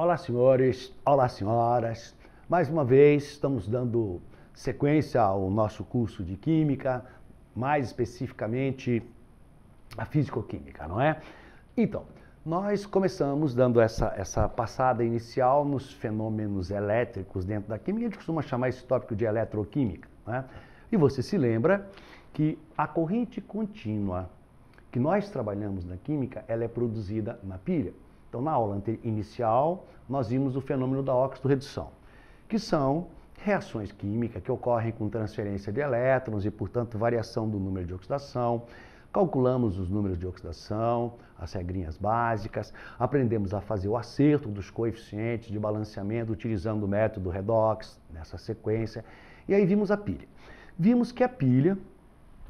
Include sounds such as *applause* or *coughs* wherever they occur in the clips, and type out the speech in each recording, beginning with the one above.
Olá, senhores, olá, senhoras. Mais uma vez, estamos dando sequência ao nosso curso de Química, mais especificamente a Físico-Química, não é? Então, nós começamos dando essa, essa passada inicial nos fenômenos elétricos dentro da química, a gente costuma chamar esse tópico de eletroquímica, né? E você se lembra que a corrente contínua que nós trabalhamos na química, ela é produzida na pilha. Então, na aula inicial, nós vimos o fenômeno da oxidoredução, que são reações químicas que ocorrem com transferência de elétrons e, portanto, variação do número de oxidação. Calculamos os números de oxidação, as regrinhas básicas, aprendemos a fazer o acerto dos coeficientes de balanceamento utilizando o método redox nessa sequência. E aí vimos a pilha. Vimos que a pilha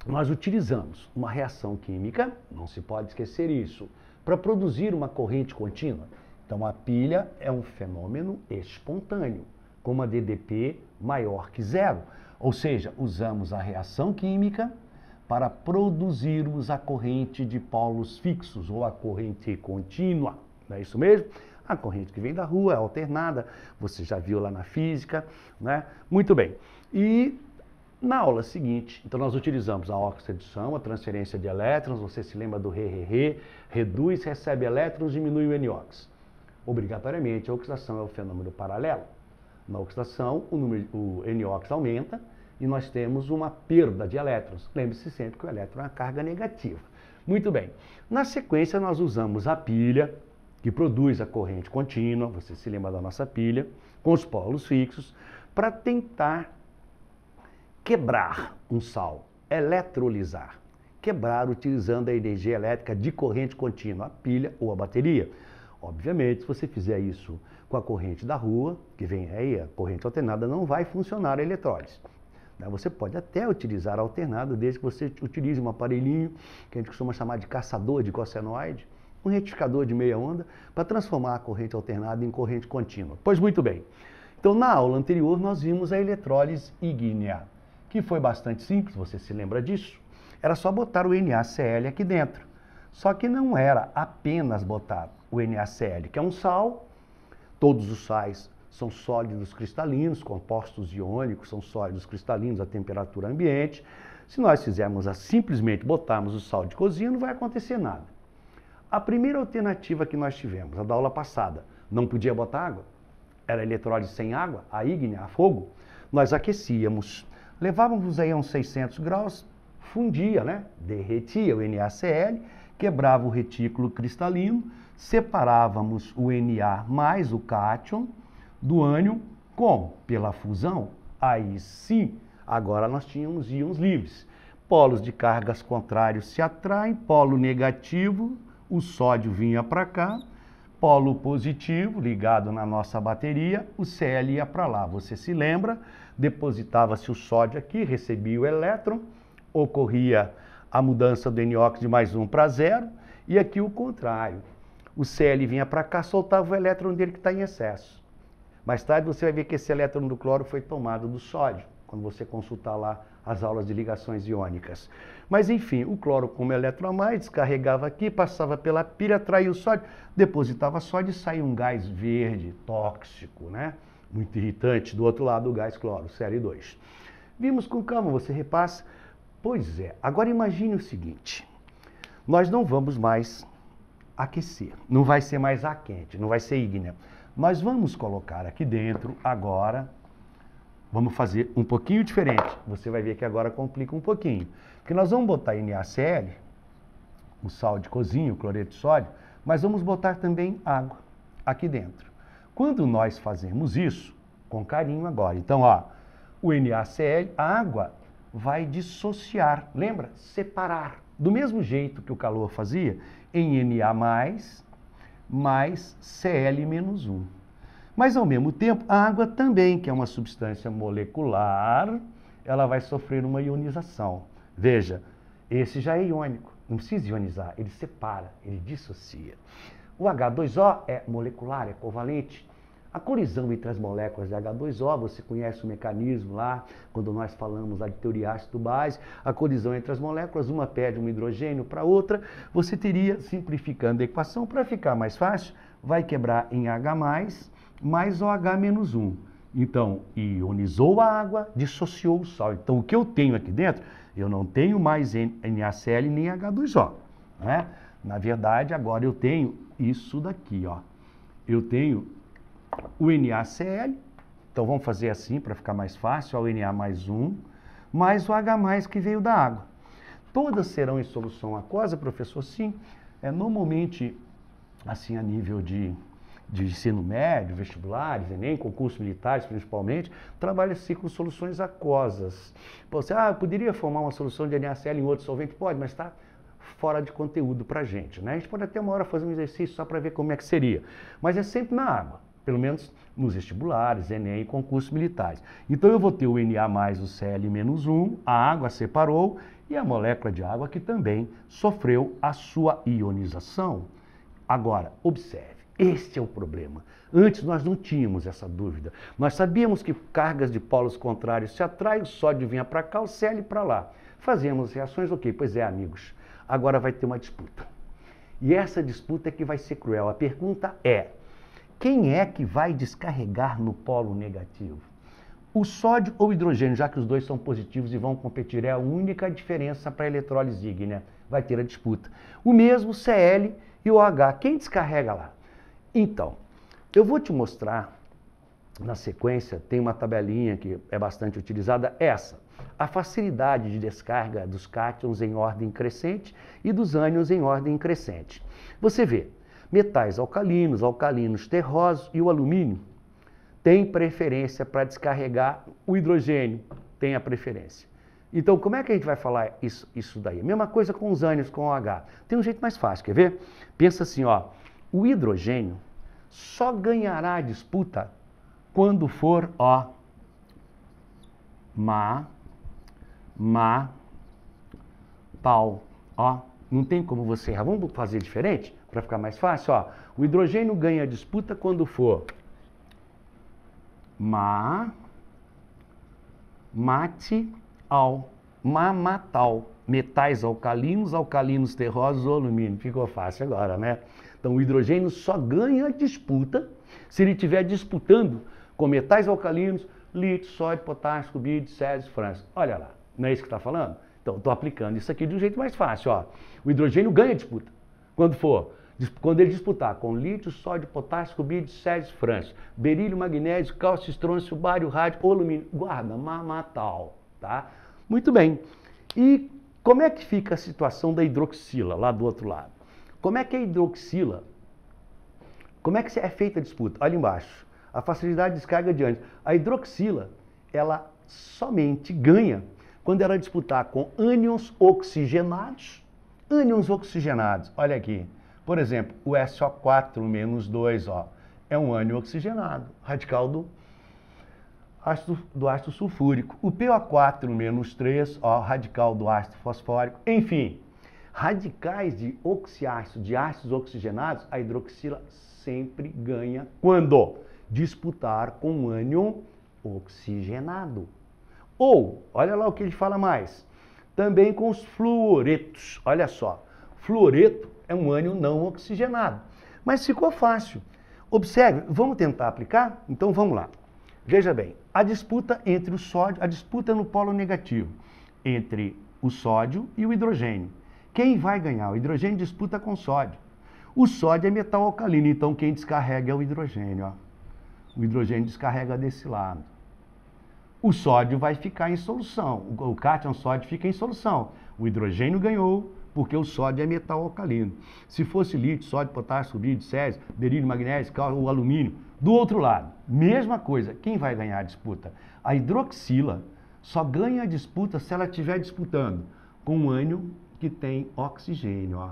nós utilizamos uma reação química, não se pode esquecer isso, para produzir uma corrente contínua. Então, a pilha é um fenômeno espontâneo, com uma DDP maior que zero. Ou seja, usamos a reação química para produzirmos a corrente de polos fixos ou a corrente contínua. Não é isso mesmo? A corrente que vem da rua é alternada, você já viu lá na física, né? Muito bem. E na aula seguinte. Então, nós utilizamos a oxidação, a transferência de elétrons, você se lembra do RRR, reduz, recebe elétrons, diminui o NOx. Obrigatoriamente, a oxidação é o fenômeno paralelo. Na oxidação, o, número, o NOx aumenta e nós temos uma perda de elétrons. Lembre-se sempre que o elétron é uma carga negativa. Muito bem. Na sequência, nós usamos a pilha, que produz a corrente contínua, você se lembra da nossa pilha, com os polos fixos, para tentar quebrar um sal, eletrolizar. Quebrar utilizando a energia elétrica de corrente contínua, a pilha ou a bateria. Obviamente, se você fizer isso com a corrente da rua, que vem aí, a corrente alternada, não vai funcionar a eletrólise. Né? Você pode até utilizar alternada desde que você utilize um aparelhinho, que a gente costuma chamar de caçador de cossenoide, um retificador de meia onda, para transformar a corrente alternada em corrente contínua. Pois muito bem. Então, na aula anterior, nós vimos a eletrólise ígnea que foi bastante simples, você se lembra disso? Era só botar o NaCl aqui dentro. Só que não era apenas botar o NaCl, que é um sal, todos os sais são sólidos cristalinos, compostos iônicos são sólidos cristalinos à temperatura ambiente. Se nós fizermos a, assim, simplesmente botarmos o sal de cozinha, não vai acontecer nada. A primeira alternativa que nós tivemos, a da aula passada, não podia botar água, era eletrólise sem água, a ígnea, a fogo, nós aquecíamos Levávamos aí a uns 600 graus, fundia, né? Derretia o NaCl, quebrava o retículo cristalino, separávamos o Na mais o cátion do ânion, como? Pela fusão. Aí sim, agora nós tínhamos íons livres. Polos de cargas contrários se atraem, polo negativo, o sódio vinha para cá, polo positivo ligado na nossa bateria, o Cl ia para lá. Você se lembra? Depositava-se o sódio aqui, recebia o elétron, ocorria a mudança do N de mais um para zero, e aqui o contrário. O Cl vinha para cá, soltava o elétron dele que está em excesso. Mais tarde você vai ver que esse elétron do cloro foi tomado do sódio, quando você consultar lá as aulas de ligações iônicas. Mas enfim, o cloro como eletromai descarregava aqui, passava pela pilha, atraía o sódio, depositava sódio e saía um gás verde, tóxico, né? Muito irritante. Do outro lado, o gás cloro, série 2. Vimos com calma, você repassa. Pois é, agora imagine o seguinte. Nós não vamos mais aquecer, não vai ser mais a quente, não vai ser ígnea. Nós vamos colocar aqui dentro agora Vamos fazer um pouquinho diferente. Você vai ver que agora complica um pouquinho. Porque nós vamos botar NaCl, o sal de cozinha, o cloreto de sódio, mas vamos botar também água aqui dentro. Quando nós fazemos isso, com carinho agora. Então, ó, o NaCl, a água vai dissociar, lembra? Separar. Do mesmo jeito que o calor fazia, em Na+, mais Cl menos 1. Mas, ao mesmo tempo, a água também, que é uma substância molecular, ela vai sofrer uma ionização. Veja, esse já é iônico, não precisa ionizar, ele separa, ele dissocia. O H2O é molecular, é covalente. A colisão entre as moléculas de H2O, você conhece o mecanismo lá, quando nós falamos de teoria ácido-base, a colisão entre as moléculas, uma pede um hidrogênio para outra, você teria, simplificando a equação, para ficar mais fácil, vai quebrar em H+, mais OH-1. Então, ionizou a água, dissociou o sal. Então, o que eu tenho aqui dentro, eu não tenho mais NaCl nem H2O. Né? Na verdade, agora eu tenho isso daqui. Ó. Eu tenho o NaCl, então vamos fazer assim para ficar mais fácil, ó, o Na mais 1, mais o H+, que veio da água. Todas serão em solução aquosa, professor? Sim. É normalmente assim a nível de de ensino médio, vestibulares, Enem, concursos militares principalmente, trabalha-se assim com soluções aquosas. Você, ah, poderia formar uma solução de NaCl em outro solvente? Pode, mas está fora de conteúdo para a gente. Né? A gente pode até uma hora fazer um exercício só para ver como é que seria, mas é sempre na água, pelo menos nos vestibulares, Enem, concursos militares. Então eu vou ter o Na mais o Cl menos 1, a água separou e a molécula de água que também sofreu a sua ionização. Agora, observe. Este é o problema. Antes nós não tínhamos essa dúvida. Nós sabíamos que cargas de polos contrários se atraem, o sódio vinha para cá, o Cl para lá. Fazemos reações, ok, pois é, amigos. Agora vai ter uma disputa. E essa disputa é que vai ser cruel. A pergunta é: quem é que vai descarregar no polo negativo? O sódio ou o hidrogênio, já que os dois são positivos e vão competir, é a única diferença para a eletrólise né? Vai ter a disputa. O mesmo Cl e OH. Quem descarrega lá? Então, eu vou te mostrar na sequência, tem uma tabelinha que é bastante utilizada, essa. A facilidade de descarga dos cátions em ordem crescente e dos ânions em ordem crescente. Você vê, metais alcalinos, alcalinos terrosos e o alumínio tem preferência para descarregar o hidrogênio, tem a preferência. Então, como é que a gente vai falar isso, isso daí? Mesma coisa com os ânions com OH. Tem um jeito mais fácil, quer ver? Pensa assim, ó, o hidrogênio só ganhará a disputa quando for, ó, má, má, pau, ó. Não tem como você errar. Vamos fazer diferente para ficar mais fácil, ó. O hidrogênio ganha a disputa quando for ma, mate, al, mamatal. Metais alcalinos, alcalinos terrosos ou alumínio. Ficou fácil agora, né? Então o hidrogênio só ganha disputa se ele estiver disputando com metais alcalinos, lítio, sódio, potássio, cubídeo, césio, francio. Olha lá, não é isso que está falando? Então estou aplicando isso aqui de um jeito mais fácil. Ó. O hidrogênio ganha disputa quando for quando ele disputar com lítio, sódio, potássio, cubídeo, césio, frâncio, berílio, magnésio, cálcio, estrôncio, bário, rádio, alumínio. Guarda, mamatal, tá? Muito bem. E como é que fica a situação da hidroxila lá do outro lado? Como é que é hidroxila? Como é que é feita a disputa? Olha embaixo. A facilidade de descarga de ânions. A hidroxila, ela somente ganha quando ela disputar com ânions oxigenados. Ânions oxigenados, olha aqui. Por exemplo, o SO4 menos 2, ó, é um ânion oxigenado, radical do ácido, do ácido sulfúrico. O PO4 menos 3, ó, radical do ácido fosfórico. Enfim, radicais de oxiácido, de ácidos oxigenados, a hidroxila sempre ganha quando disputar com um ânion oxigenado. Ou, olha lá o que ele fala mais, também com os fluoretos. Olha só, fluoreto é um ânion não oxigenado. Mas ficou fácil. Observe, vamos tentar aplicar? Então vamos lá. Veja bem, a disputa entre o sódio, a disputa no polo negativo, entre o sódio e o hidrogênio. Quem vai ganhar? O hidrogênio disputa com sódio. O sódio é metal alcalino, então quem descarrega é o hidrogênio. Ó. O hidrogênio descarrega desse lado. O sódio vai ficar em solução. O cátion sódio fica em solução. O hidrogênio ganhou, porque o sódio é metal alcalino. Se fosse lítio, sódio, potássio, rubídio, césio, berílio, magnésio, cálcio, o alumínio, do outro lado, mesma coisa. Quem vai ganhar a disputa? A hidroxila só ganha a disputa se ela estiver disputando com o ânion que tem oxigênio.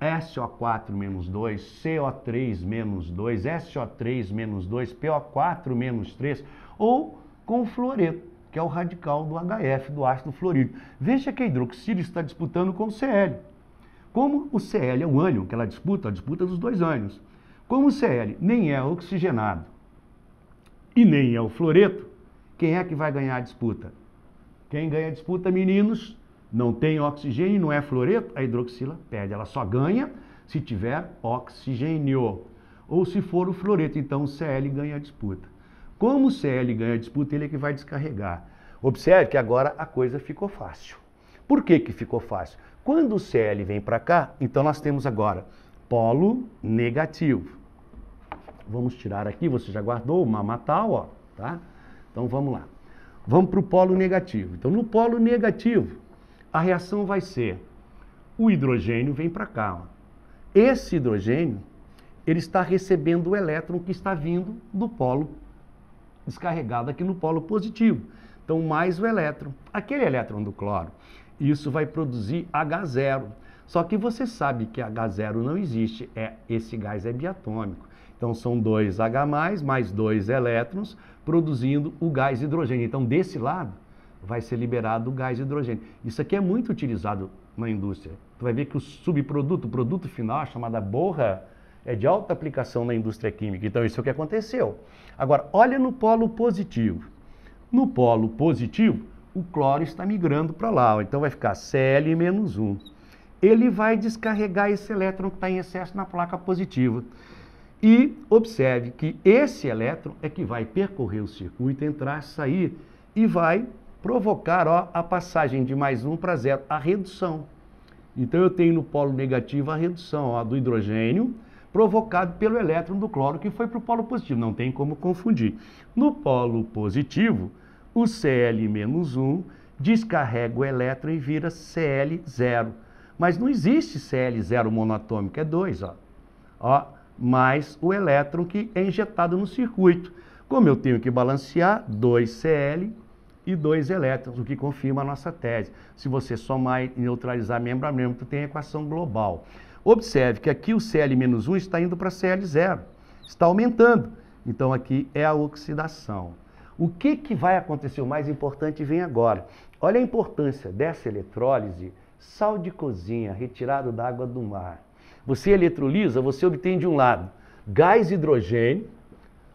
SO4 menos 2, CO3 menos 2, SO3 menos 2, PO4 menos 3, ou com o fluoreto, que é o radical do HF, do ácido fluorídrico. Veja que a hidroxila está disputando com o CL. Como o CL é um ânion que ela disputa, a disputa é dos dois ânions. Como o CL nem é oxigenado e nem é o fluoreto, quem é que vai ganhar a disputa? Quem ganha a disputa, meninos, não tem oxigênio, não é floreto, a hidroxila perde. Ela só ganha se tiver oxigênio. Ou se for o floreto, então o Cl ganha a disputa. Como o Cl ganha a disputa, ele é que vai descarregar. Observe que agora a coisa ficou fácil. Por que, que ficou fácil? Quando o Cl vem para cá, então nós temos agora polo negativo. Vamos tirar aqui, você já guardou o mamatal, ó, tá? Então vamos lá. Vamos para o polo negativo. Então no polo negativo, a reação vai ser: o hidrogênio vem para cá. Ó. Esse hidrogênio ele está recebendo o elétron que está vindo do polo descarregado aqui no polo positivo. Então, mais o elétron, aquele elétron do cloro. Isso vai produzir H0. Só que você sabe que H0 não existe, é esse gás é biatômico. Então são dois H+, mais dois elétrons, produzindo o gás hidrogênio. Então desse lado, vai ser liberado gás hidrogênio. Isso aqui é muito utilizado na indústria. Tu vai ver que o subproduto, o produto final, chamada borra, é de alta aplicação na indústria química. Então, isso é o que aconteceu. Agora, olha no polo positivo. No polo positivo, o cloro está migrando para lá. Então, vai ficar Cl-1. Ele vai descarregar esse elétron que está em excesso na placa positiva. E observe que esse elétron é que vai percorrer o circuito, entrar, sair e vai provocar ó, a passagem de mais um para zero, a redução. Então eu tenho no polo negativo a redução ó, do hidrogênio provocado pelo elétron do cloro que foi para o polo positivo, não tem como confundir. No polo positivo, o Cl-1 descarrega o elétron e vira Cl0. Mas não existe Cl0 monoatômico, é 2, ó. ó. Mais o elétron que é injetado no circuito. Como eu tenho que balancear, 2Cl e dois elétrons, o que confirma a nossa tese. Se você somar e neutralizar membro a membro, você tem a equação global. Observe que aqui o Cl-1 está indo para Cl0, está aumentando. Então aqui é a oxidação. O que, que vai acontecer? O mais importante vem agora. Olha a importância dessa eletrólise, sal de cozinha retirado da água do mar. Você eletrolisa, você obtém de um lado gás hidrogênio,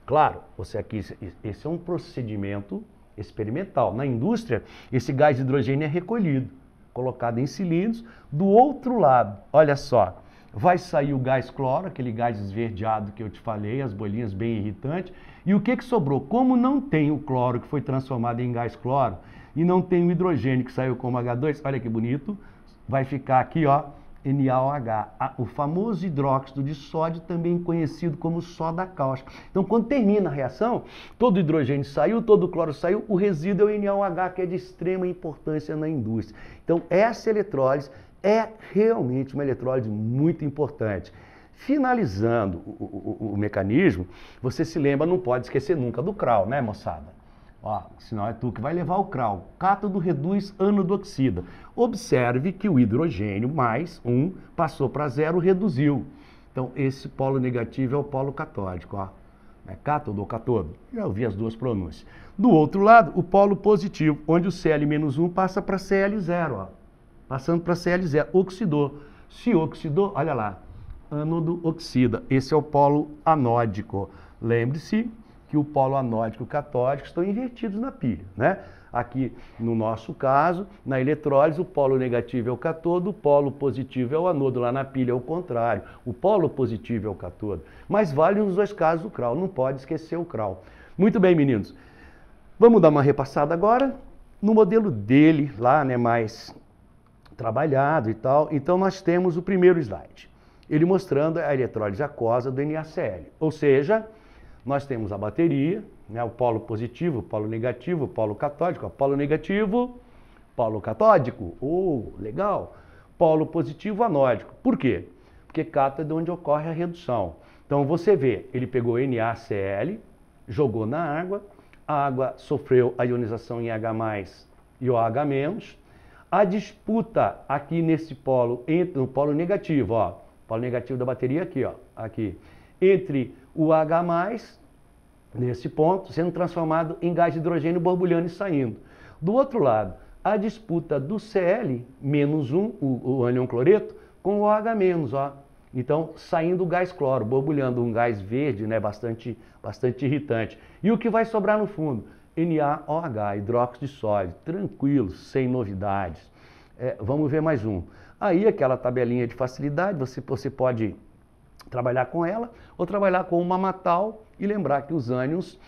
claro, você aqui, esse é um procedimento experimental. Na indústria, esse gás de hidrogênio é recolhido, colocado em cilindros. Do outro lado, olha só, vai sair o gás cloro, aquele gás esverdeado que eu te falei, as bolinhas bem irritantes. E o que, que sobrou? Como não tem o cloro que foi transformado em gás cloro e não tem o hidrogênio que saiu como H2, olha que bonito, vai ficar aqui, ó, NaOH, o famoso hidróxido de sódio, também conhecido como soda cáustica. Então, quando termina a reação, todo o hidrogênio saiu, todo o cloro saiu, o resíduo é o NaOH, que é de extrema importância na indústria. Então, essa eletrólise é realmente uma eletrólise muito importante. Finalizando o, o, o, o mecanismo, você se lembra, não pode esquecer nunca do Kral, né, moçada? Ó, senão é tu que vai levar o cral. Cátodo reduz ânodo oxida. Observe que o hidrogênio mais um passou para zero, reduziu. Então, esse polo negativo é o polo catódico, ó. É cátodo ou catodo? Já ouvi as duas pronúncias. Do outro lado, o polo positivo, onde o Cl-1 passa para Cl0, ó. Passando para Cl0, oxidou. Se oxidou, olha lá, ânodo oxida. Esse é o polo anódico. Lembre-se que o polo anódico e o catódico estão invertidos na pilha. Né? Aqui, no nosso caso, na eletrólise, o polo negativo é o catodo, o polo positivo é o anodo, lá na pilha é o contrário. O polo positivo é o catodo. Mas vale nos dois casos o crawl, não pode esquecer o crawl. Muito bem, meninos. Vamos dar uma repassada agora no modelo dele, lá né, mais trabalhado e tal. Então, nós temos o primeiro slide. Ele mostrando a eletrólise aquosa do NaCl, ou seja, nós temos a bateria, né, o polo positivo, o polo negativo, o polo catódico, o polo negativo, polo catódico, ou oh, legal, polo positivo anódico. Por quê? Porque cátodo é onde ocorre a redução. Então você vê, ele pegou NaCl, jogou na água, a água sofreu a ionização em H+, e OH-. A disputa aqui nesse polo, entre, no polo negativo, ó, polo negativo da bateria aqui, ó, aqui, entre o H+, nesse ponto, sendo transformado em gás de hidrogênio borbulhando e saindo. Do outro lado, a disputa do Cl, menos 1, o, o ânion cloreto, com o OH-, ó. Então, saindo o gás cloro, borbulhando um gás verde, né, bastante, bastante irritante. E o que vai sobrar no fundo? NaOH, hidróxido de sódio, tranquilo, sem novidades. É, vamos ver mais um. Aí, aquela tabelinha de facilidade, você, você pode trabalhar com ela ou trabalhar com uma matal e lembrar que os ânions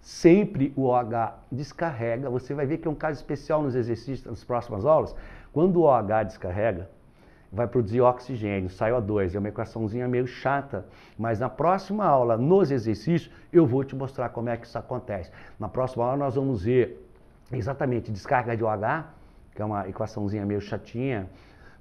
sempre o OH descarrega. Você vai ver que é um caso especial nos exercícios nas próximas aulas. Quando o OH descarrega, vai produzir oxigênio, sai O2. É uma equaçãozinha meio chata, mas na próxima aula, nos exercícios, eu vou te mostrar como é que isso acontece. Na próxima aula nós vamos ver exatamente descarga de OH, que é uma equaçãozinha meio chatinha,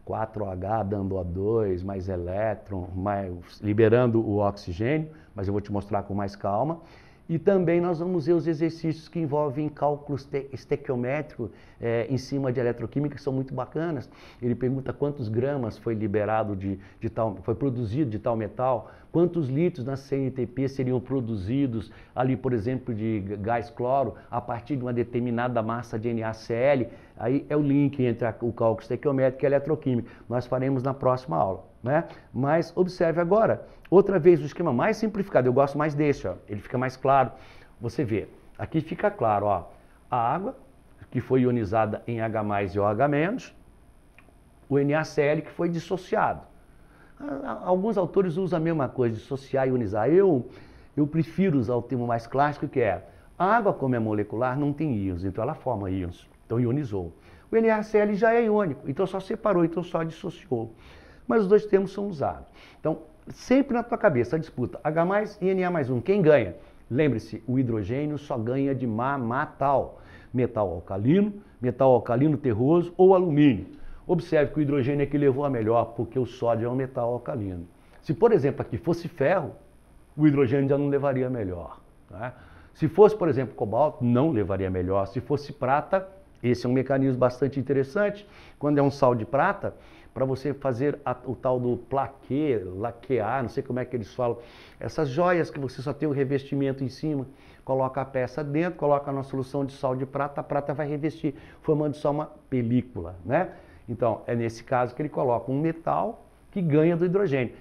4H dando O2, mais elétron, mais, liberando o oxigênio, mas eu vou te mostrar com mais calma. E também nós vamos ver os exercícios que envolvem cálculos estequiométrico é, em cima de eletroquímica, que são muito bacanas. Ele pergunta quantos gramas foi liberado de, de tal, foi produzido de tal metal, quantos litros na CNTP seriam produzidos ali, por exemplo, de gás cloro a partir de uma determinada massa de NaCl. Aí é o link entre a, o cálculo estequiométrico e a eletroquímica. Nós faremos na próxima aula. Né? Mas observe agora, outra vez, o esquema mais simplificado, eu gosto mais desse, ó, ele fica mais claro. Você vê, aqui fica claro, ó, a água que foi ionizada em H+, e OH-, o NaCl que foi dissociado. Alguns autores usam a mesma coisa, dissociar e ionizar. Eu, eu prefiro usar o termo mais clássico que é, a água como é molecular não tem íons, então ela forma íons, então ionizou. O NaCl já é iônico, então só separou, então só dissociou mas os dois termos são usados. Então, sempre na tua cabeça a disputa H mais e Na mais um. Quem ganha? Lembre-se, o hidrogênio só ganha de má metal alcalino, metal alcalino terroso ou alumínio. Observe que o hidrogênio é que levou a melhor, porque o sódio é um metal alcalino. Se, por exemplo, aqui fosse ferro, o hidrogênio já não levaria melhor. Tá? Se fosse, por exemplo, cobalto, não levaria melhor. Se fosse prata, esse é um mecanismo bastante interessante. Quando é um sal de prata, para você fazer a, o tal do plaque, laquear, não sei como é que eles falam, essas joias que você só tem o revestimento em cima, coloca a peça dentro, coloca na solução de sal de prata, a prata vai revestir, formando só uma película, né? Então, é nesse caso que ele coloca um metal que ganha do hidrogênio.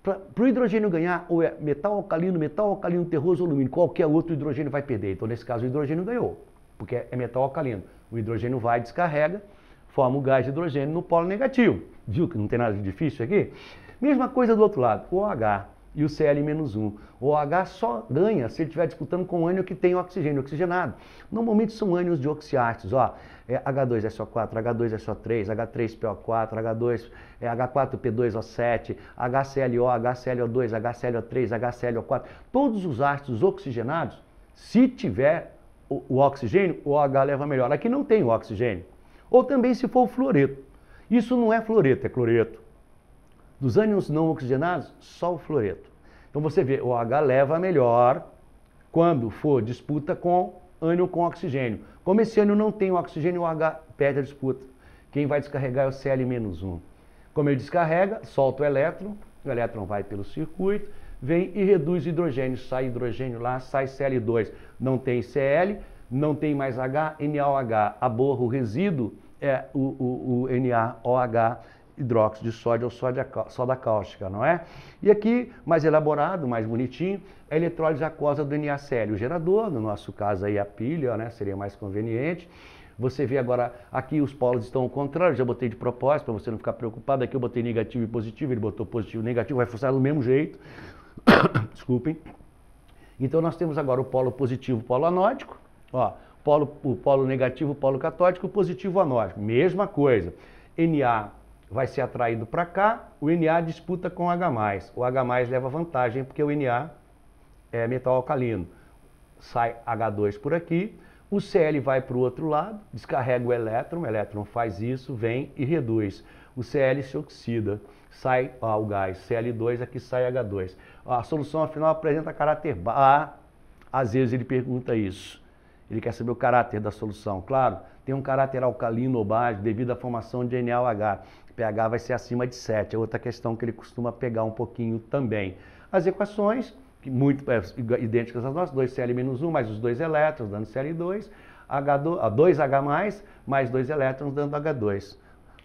Para o hidrogênio ganhar, ou é metal alcalino, metal alcalino terroso ou alumínio, qualquer outro hidrogênio vai perder. Então, nesse caso, o hidrogênio ganhou, porque é metal alcalino. O hidrogênio vai, descarrega, forma o gás de hidrogênio no polo negativo. Viu que não tem nada de difícil aqui? Mesma coisa do outro lado, o OH e o Cl-1. O OH só ganha se ele estiver disputando com o ânion que tem oxigênio oxigenado. Normalmente são ânions de oxiácidos, ó, é H2SO4, H2SO3, H3PO4, H2, é H4P2O7, HClO, HClO2, HClO3, HClO4. Todos os ácidos oxigenados, se tiver o, o oxigênio, o OH leva melhor. Aqui não tem o oxigênio. Ou também se for o fluoreto. Isso não é fluoreto, é cloreto. Dos ânions não oxigenados, só o fluoreto. Então você vê, o H leva melhor quando for disputa com ânion com oxigênio. Como esse ânion não tem oxigênio, o H perde a disputa. Quem vai descarregar é o Cl-1. Como ele descarrega, solta o elétron, o elétron vai pelo circuito, vem e reduz o hidrogênio, sai hidrogênio lá, sai Cl2, não tem Cl, não tem mais H, NaOH, aborra o resíduo, é o, o, o NaOH, hidróxido de sódio é ou soda, soda cáustica, não é? E aqui, mais elaborado, mais bonitinho, é a eletrólise aquosa do NaCl, o gerador, no nosso caso aí a pilha, né? Seria mais conveniente. Você vê agora, aqui os polos estão ao contrário, já botei de propósito para você não ficar preocupado, aqui eu botei negativo e positivo, ele botou positivo e negativo, vai funcionar do mesmo jeito. *coughs* Desculpem. Então nós temos agora o polo positivo, o polo anódico, Ó, polo, o polo negativo, polo catódico, o positivo anódico. Mesma coisa. Na vai ser atraído para cá, o Na disputa com H+. O H+, leva vantagem porque o Na é metal alcalino. Sai H2 por aqui, o Cl vai para o outro lado, descarrega o elétron, o elétron faz isso, vem e reduz. O Cl se oxida, sai ó, o gás Cl2, aqui é sai H2. A solução afinal apresenta caráter ba. Às vezes ele pergunta isso. Ele quer saber o caráter da solução. Claro, tem um caráter alcalino ou baixo devido à formação de NaOH. pH vai ser acima de 7, é outra questão que ele costuma pegar um pouquinho também. As equações, muito é, idênticas às nossas, 2Cl menos 1 mais os dois elétrons, dando Cl2, H2, 2H mais, mais dois elétrons, dando H2.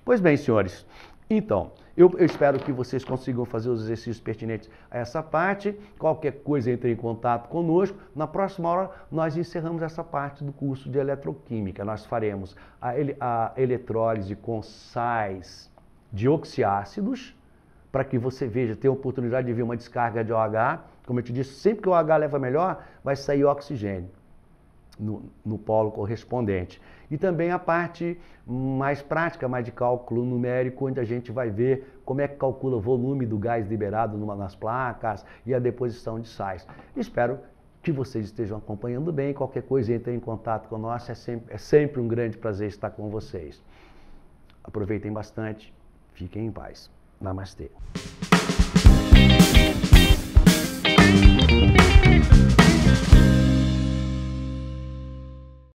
Pois bem, senhores, então, eu, eu, espero que vocês consigam fazer os exercícios pertinentes a essa parte. Qualquer coisa, entre em contato conosco. Na próxima hora, nós encerramos essa parte do curso de eletroquímica. Nós faremos a, a eletrólise com sais dioxiácidos, para que você veja, tenha a oportunidade de ver uma descarga de OH. Como eu te disse, sempre que o OH leva melhor, vai sair oxigênio no, no polo correspondente. E também a parte mais prática, mais de cálculo numérico, onde a gente vai ver como é que calcula o volume do gás liberado numa, nas placas e a deposição de sais. Espero que vocês estejam acompanhando bem. Qualquer coisa, entre em contato conosco. É sempre, é sempre um grande prazer estar com vocês. Aproveitem bastante. Fiquem em paz. Namastê.